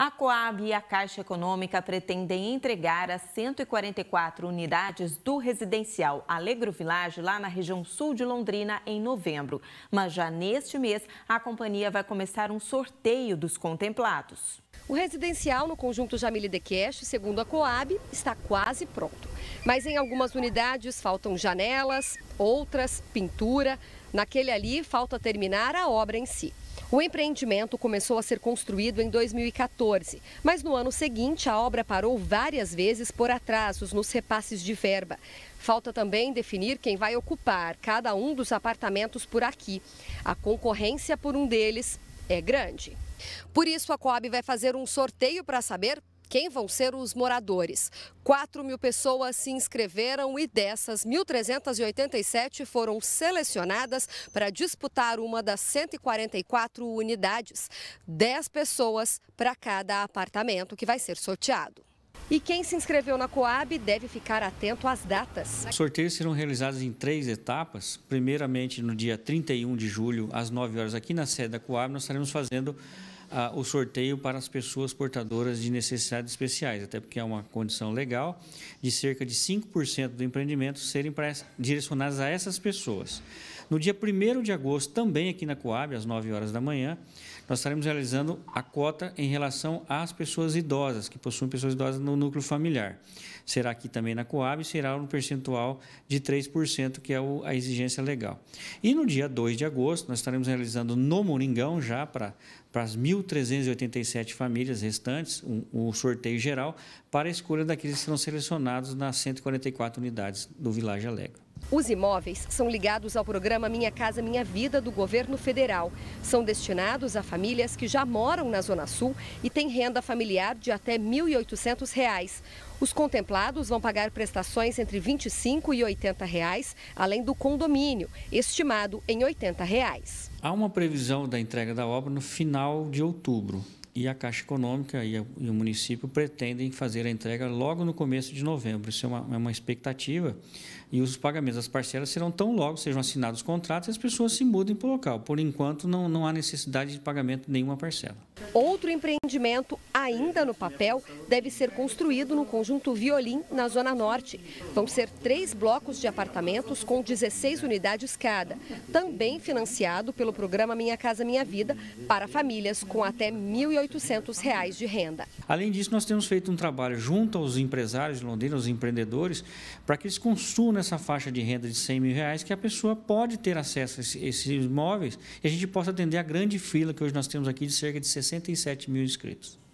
A Coab e a Caixa Econômica pretendem entregar as 144 unidades do residencial Alegro Village, lá na região sul de Londrina, em novembro. Mas já neste mês, a companhia vai começar um sorteio dos contemplados. O residencial no conjunto Jamile de Queixo, segundo a Coab, está quase pronto. Mas em algumas unidades faltam janelas, outras, pintura. Naquele ali falta terminar a obra em si. O empreendimento começou a ser construído em 2014, mas no ano seguinte a obra parou várias vezes por atrasos nos repasses de verba. Falta também definir quem vai ocupar cada um dos apartamentos por aqui. A concorrência por um deles é grande. Por isso, a Coab vai fazer um sorteio para saber quem vão ser os moradores. 4 mil pessoas se inscreveram e dessas, 1.387 foram selecionadas para disputar uma das 144 unidades. 10 pessoas para cada apartamento que vai ser sorteado. E quem se inscreveu na Coab deve ficar atento às datas. Os sorteios serão realizados em três etapas. Primeiramente, no dia 31 de julho, às 9 horas, aqui na sede da Coab, nós estaremos fazendo ah, o sorteio para as pessoas portadoras de necessidades especiais, até porque é uma condição legal de cerca de 5% do empreendimento serem direcionados a essas pessoas. No dia 1 de agosto, também aqui na Coab, às 9 horas da manhã, nós estaremos realizando a cota em relação às pessoas idosas, que possuem pessoas idosas no núcleo familiar. Será aqui também na Coab, será um percentual de 3%, que é a exigência legal. E no dia 2 de agosto, nós estaremos realizando no Moringão, já para para as 1.387 famílias restantes, o um, um sorteio geral, para a escolha daqueles que serão selecionados nas 144 unidades do Vilagem Alegre. Os imóveis são ligados ao programa Minha Casa Minha Vida do governo federal. São destinados a famílias que já moram na Zona Sul e têm renda familiar de até R$ 1.800. Os contemplados vão pagar prestações entre R$ 25 e R$ 80, reais, além do condomínio, estimado em R$ 80. Reais. Há uma previsão da entrega da obra no final de outubro e a Caixa Econômica e, o município pretendem fazer a entrega logo no começo de novembro. Isso é uma, é uma expectativa. E os pagamentos das parcelas serão tão logo sejam assinados os contratos e as pessoas se mudem para o local. Por enquanto, não, não há necessidade de pagamento de nenhuma parcela. Outro empreendimento, ainda no papel, deve ser construído no conjunto Violim, na Zona Norte. Vão ser três blocos de apartamentos com 16 unidades cada, também financiado pelo programa Minha Casa Minha Vida para famílias com até 1.800. R$ reais de renda. Além disso, nós temos feito um trabalho junto aos empresários de Londrina, aos empreendedores, para que eles consumam essa faixa de renda de 100 mil reais, que a pessoa pode ter acesso a esses imóveis e a gente possa atender a grande fila que hoje nós temos aqui de cerca de 67 mil inscritos.